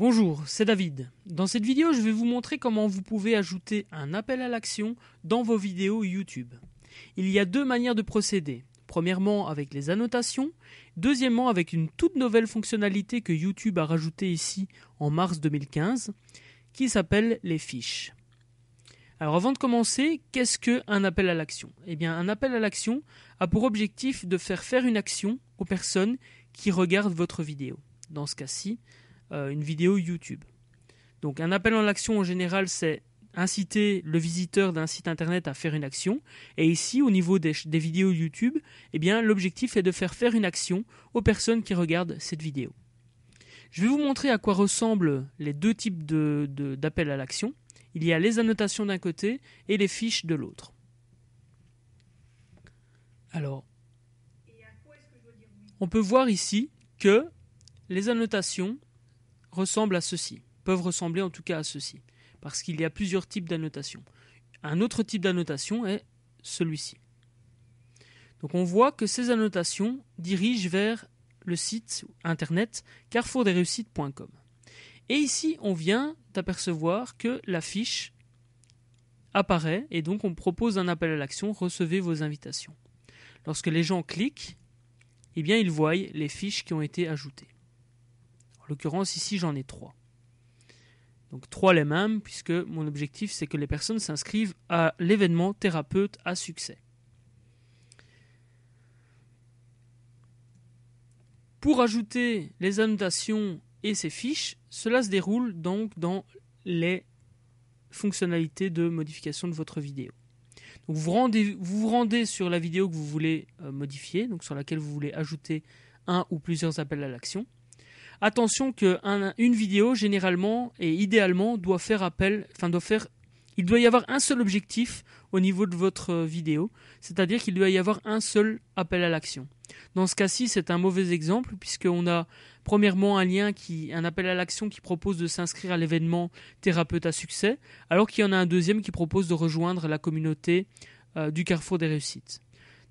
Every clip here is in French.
Bonjour, c'est David. Dans cette vidéo, je vais vous montrer comment vous pouvez ajouter un appel à l'action dans vos vidéos YouTube. Il y a deux manières de procéder. Premièrement avec les annotations, deuxièmement avec une toute nouvelle fonctionnalité que YouTube a rajoutée ici en mars 2015, qui s'appelle les fiches. Alors avant de commencer, qu'est-ce qu'un appel à l'action Eh bien un appel à l'action a pour objectif de faire faire une action aux personnes qui regardent votre vidéo. Dans ce cas-ci, euh, une vidéo YouTube. Donc un appel à l'action, en général, c'est inciter le visiteur d'un site internet à faire une action. Et ici, au niveau des, vidéos YouTube, eh bien, l'objectif est de faire faire une action aux personnes qui regardent cette vidéo. Je vais vous montrer à quoi ressemblent les deux types d'appels à l'action. Il y a les annotations d'un côté et les fiches de l'autre. Alors, on peut voir ici que les annotations ressemblent à ceci, peuvent ressembler en tout cas à ceci, parce qu'il y a plusieurs types d'annotations. Un autre type d'annotation est celui-ci. Donc on voit que ces annotations dirigent vers le site internet carrefourdesreussites.com. Et ici, on vient d'apercevoir que la fiche apparaît et donc on propose un appel à l'action recevez vos invitations. Lorsque les gens cliquent, eh bien ils voient les fiches qui ont été ajoutées l'occurrence, ici, j'en ai trois. Donc trois les mêmes, puisque mon objectif, c'est que les personnes s'inscrivent à l'événement thérapeute à succès. Pour ajouter les annotations et ces fiches, cela se déroule donc dans les fonctionnalités de modification de votre vidéo. vous, vous, vous rendez sur la vidéo que vous voulez euh, modifier, donc sur laquelle vous voulez ajouter un ou plusieurs appels à l'action. Attention qu'une vidéo, généralement et idéalement, doit faire appel, enfin, doit faire il doit y avoir un seul objectif au niveau de votre euh, vidéo, c'est-à-dire qu'il doit y avoir un seul appel à l'action. Dans ce cas-ci, c'est un mauvais exemple puisqu'on a premièrement un lien qui, un appel à l'action qui propose de s'inscrire à l'événement thérapeute à succès, alors qu'il y en a un deuxième qui propose de rejoindre la communauté euh, du Carrefour des réussites.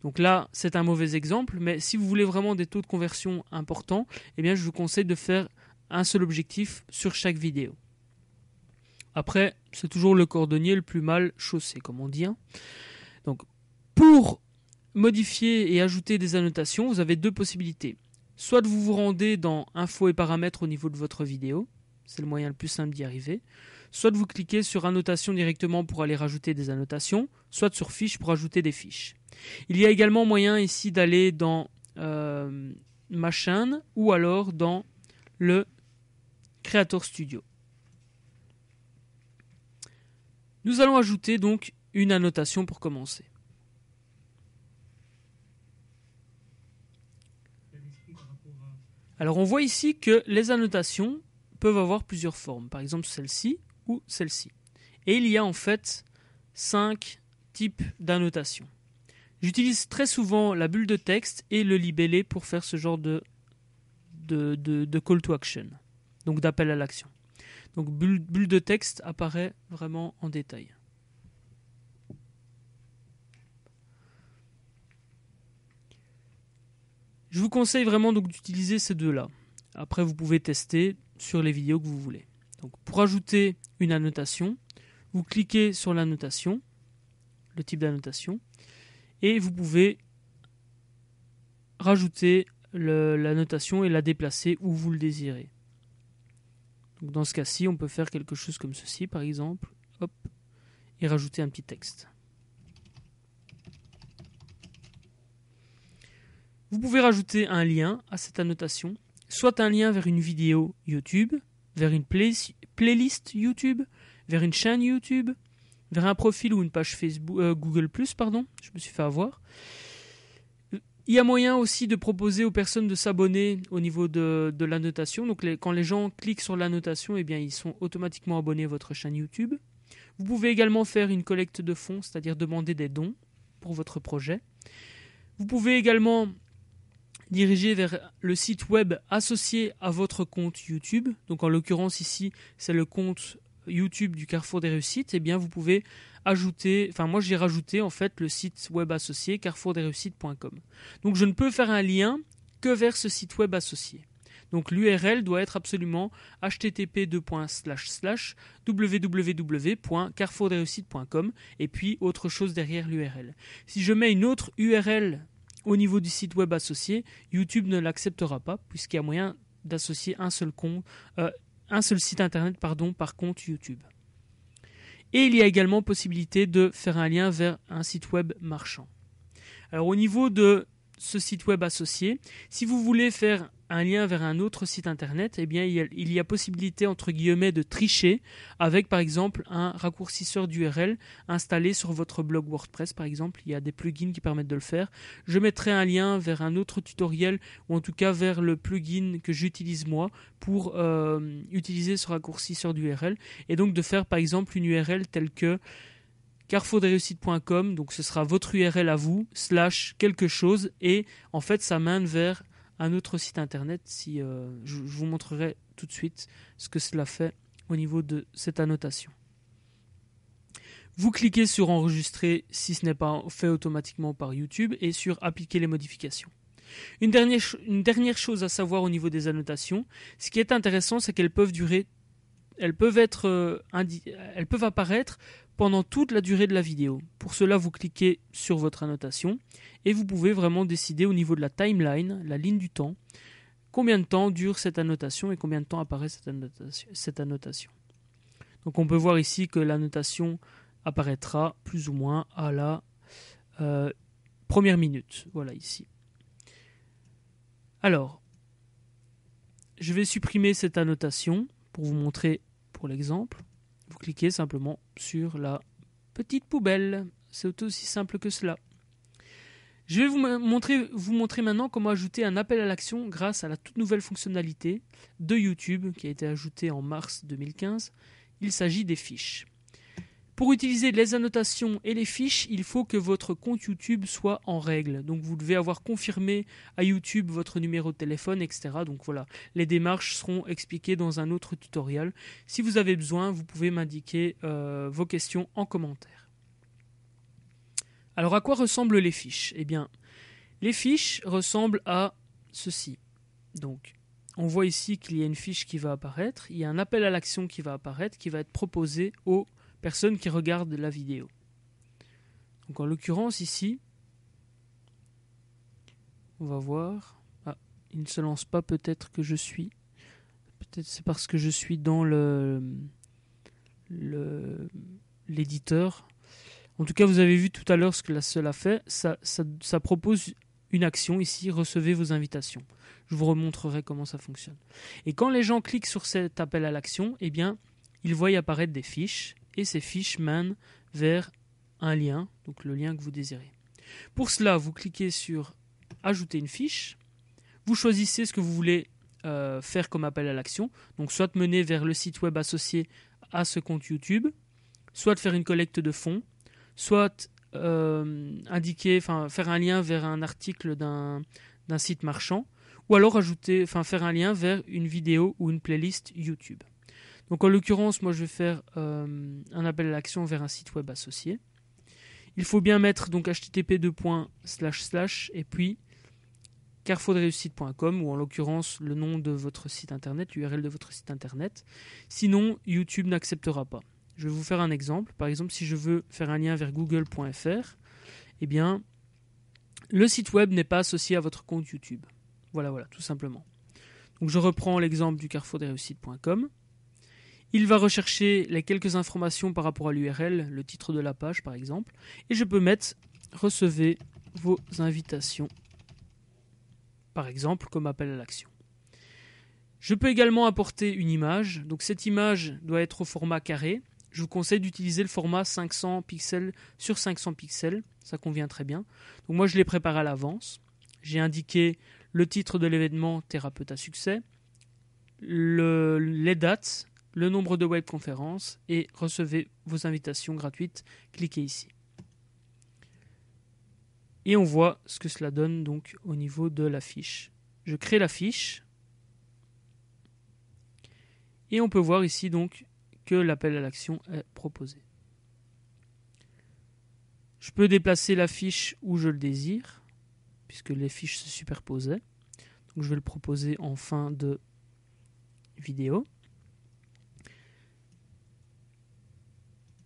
Donc là, c'est un mauvais exemple, mais si vous voulez vraiment des taux de conversion importants, eh bien, je vous conseille de faire un seul objectif sur chaque vidéo. Après, c'est toujours le cordonnier le plus mal chaussé, comme on dit. Hein. Donc, pour modifier et ajouter des annotations, vous avez deux possibilités. Soit vous vous rendez dans info et paramètres au niveau de votre vidéo, c'est le moyen le plus simple d'y arriver Soit vous cliquez sur annotation directement pour aller rajouter des annotations, soit sur fiche pour ajouter des fiches. Il y a également moyen ici d'aller dans euh, Machine ou alors dans le Creator Studio. Nous allons ajouter donc une annotation pour commencer. Alors on voit ici que les annotations peuvent avoir plusieurs formes. Par exemple celle-ci, celle-ci. Et il y a en fait cinq types d'annotations. J'utilise très souvent la bulle de texte et le libellé pour faire ce genre de, de, call to action, donc d'appel à l'action. Donc bulle, bulle de texte apparaît vraiment en détail. Je vous conseille vraiment donc d'utiliser ces deux-là. Après, vous pouvez tester sur les vidéos que vous voulez. Donc pour ajouter une annotation, vous cliquez sur l'annotation, le type d'annotation, et vous pouvez rajouter l'annotation et la déplacer où vous le désirez. Donc dans ce cas-ci, on peut faire quelque chose comme ceci, par exemple, hop, et rajouter un petit texte. Vous pouvez rajouter un lien à cette annotation, soit un lien vers une vidéo YouTube, vers une playlist YouTube, vers une chaîne YouTube, vers un profil ou une page Facebook, euh, Google pardon, je me suis fait avoir. Il y a moyen aussi de proposer aux personnes de s'abonner au niveau de, de l'annotation. Donc quand les gens cliquent sur l'annotation, eh bien ils sont automatiquement abonnés à votre chaîne YouTube. Vous pouvez également faire une collecte de fonds, c'est-à-dire demander des dons pour votre projet. Vous pouvez également dirigé vers le site web associé à votre compte YouTube. Donc en l'occurrence ici, c'est le compte YouTube du Carrefour des réussites, Et eh bien vous pouvez ajouter, enfin moi j'ai rajouté en fait le site web associé carrefourdesreussites.com Donc je ne peux faire un lien que vers ce site web associé. Donc l'URL doit être absolument http wwwcarrefourdesreussitescom et puis autre chose derrière l'URL. Si je mets une autre URL au niveau du site web associé, YouTube ne l'acceptera pas puisqu'il y a moyen d'associer un seul compte, euh, un seul site internet pardon, par compte YouTube. Et il y a également possibilité de faire un lien vers un site web marchand. Alors au niveau de ce site web associé. Si vous voulez faire un lien vers un autre site internet, eh bien, il y, a, possibilité entre guillemets de tricher avec par exemple un raccourcisseur d'URL installé sur votre blog WordPress par exemple. Il y a des plugins qui permettent de le faire. Je mettrai un lien vers un autre tutoriel ou en tout cas vers le plugin que j'utilise moi pour euh, utiliser ce raccourcisseur d'URL et donc de faire par exemple une URL telle que réussite.com, donc ce sera votre URL à vous, slash quelque chose, et en fait ça mène vers un autre site internet. Si, euh, je, je, vous montrerai tout de suite ce que cela fait au niveau de cette annotation. Vous cliquez sur enregistrer si ce n'est pas fait automatiquement par YouTube et sur appliquer les modifications. Une dernière, une dernière chose à savoir au niveau des annotations, ce qui est intéressant, c'est qu'elles peuvent durer elles peuvent, être, euh, elles peuvent apparaître pendant toute la durée de la vidéo. Pour cela, vous cliquez sur votre annotation et vous pouvez vraiment décider au niveau de la timeline, la ligne du temps, combien de temps dure cette annotation et combien de temps apparaît cette annotation. Donc on peut voir ici que l'annotation apparaîtra plus ou moins à la euh, première minute. Voilà ici. Alors, je vais supprimer cette annotation pour vous montrer pour l'exemple, vous cliquez simplement sur la petite poubelle. C'est aussi simple que cela. Je vais vous montrer, vous montrer maintenant comment ajouter un appel à l'action grâce à la toute nouvelle fonctionnalité de YouTube qui a été ajoutée en mars 2015. Il s'agit des fiches. Pour utiliser les annotations et les fiches, il faut que votre compte YouTube soit en règle. Donc vous devez avoir confirmé à YouTube votre numéro de téléphone, etc. Donc voilà, les démarches seront expliquées dans un autre tutoriel. Si vous avez besoin, vous pouvez m'indiquer euh, vos questions en commentaire. Alors à quoi ressemblent les fiches Eh bien, les fiches ressemblent à ceci. Donc on voit ici qu'il y a une fiche qui va apparaître, il y a un appel à l'action qui va apparaître, qui va être proposé au personne qui regarde la vidéo. Donc en l'occurrence ici, on va voir. Ah, il ne se lance pas peut-être que je suis. Peut-être c'est parce que je suis dans le l'éditeur. En tout cas, vous avez vu tout à l'heure ce que cela fait. Ça, ça propose une action ici, recevez vos invitations. Je vous remontrerai comment ça fonctionne. Et quand les gens cliquent sur cet appel à l'action, eh bien, ils voient apparaître des fiches et ces fiches mènent vers un lien, donc le lien que vous désirez. Pour cela, vous cliquez sur Ajouter une fiche, vous choisissez ce que vous voulez euh, faire comme appel à l'action, donc soit mener vers le site web associé à ce compte YouTube, soit faire une collecte de fonds, soit euh, indiquer, faire un lien vers un article d'un site marchand, ou alors ajouter, enfin faire un lien vers une vidéo ou une playlist YouTube. Donc en l'occurrence, moi je vais faire euh, un appel à l'action vers un site web associé. Il faut bien mettre donc http slash slash et puis ou en l'occurrence le nom de votre site internet, l'URL de votre site internet. Sinon, YouTube n'acceptera pas. Je vais vous faire un exemple. Par exemple, si je veux faire un lien vers google.fr, eh bien, le site web n'est pas associé à votre compte YouTube. Voilà, voilà, tout simplement. Donc je reprends l'exemple du carrefourdesreussites.com. Il va rechercher les quelques informations par rapport à l'URL, le titre de la page par exemple, et je peux mettre recevez vos invitations, par exemple comme appel à l'action. Je peux également apporter une image, donc cette image doit être au format carré. Je vous conseille d'utiliser le format 500 pixels sur 500 pixels, ça convient très bien. Donc moi je l'ai préparé à l'avance. J'ai indiqué le titre de l'événement thérapeute à succès, les dates, le nombre de webconférences et recevez vos invitations gratuites. Cliquez ici. Et on voit ce que cela donne donc au niveau de la fiche. Je crée la fiche. Et on peut voir ici donc que l'appel à l'action est proposé. Je peux déplacer la fiche où je le désire, puisque les fiches se superposaient. Donc je vais le proposer en fin de vidéo.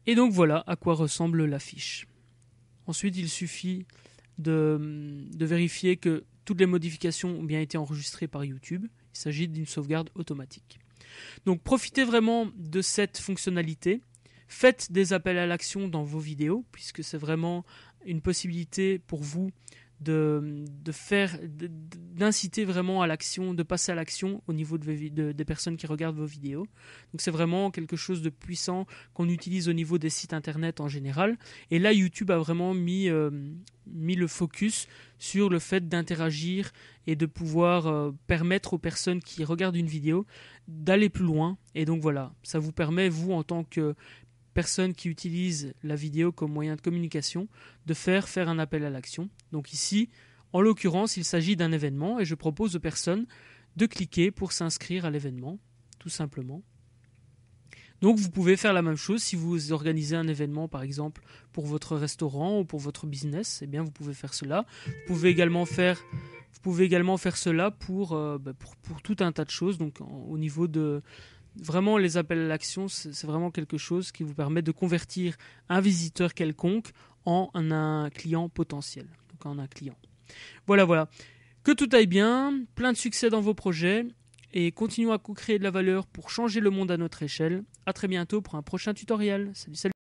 Et donc voilà à quoi ressemble l'affiche. Ensuite, il suffit de, hum, de, vérifier que toutes les modifications ont bien été enregistrées par YouTube. Il s'agit d'une sauvegarde automatique. Donc profitez vraiment de cette fonctionnalité. Faites des appels à l'action dans vos vidéos, puisque c'est vraiment une possibilité pour vous de, faire, d'inciter vraiment à l'action, de passer à l'action au niveau des personnes qui regardent vos vidéos. Donc c'est vraiment quelque chose de puissant qu'on utilise au niveau des sites internet en général. Et là, YouTube a vraiment mis, euh, mis le focus sur le fait d'interagir et de pouvoir euh, permettre aux personnes qui regardent une vidéo d'aller plus loin. Et donc voilà, ça vous permet, vous, en tant que personnes qui utilisent la vidéo comme moyen de communication de faire faire un appel à l'action. Donc ici, en l'occurrence, il s'agit d'un événement et je propose aux personnes de cliquer pour s'inscrire à l'événement, tout simplement. Donc vous pouvez faire la même chose si vous organisez un événement par exemple pour votre restaurant ou pour votre business, eh bien vous pouvez faire cela. Vous pouvez également faire vous pouvez également faire cela pour, euh, bah, pour, tout un tas de choses, donc au niveau de, Vraiment, les appels à l'action, c'est vraiment quelque chose qui vous permet de convertir un visiteur quelconque en un client potentiel, donc en un client. Voilà, voilà. Que tout aille bien, plein de succès dans vos projets et continuons à créer de la valeur pour changer le monde à notre échelle. À très bientôt pour un prochain tutoriel. Salut, salut.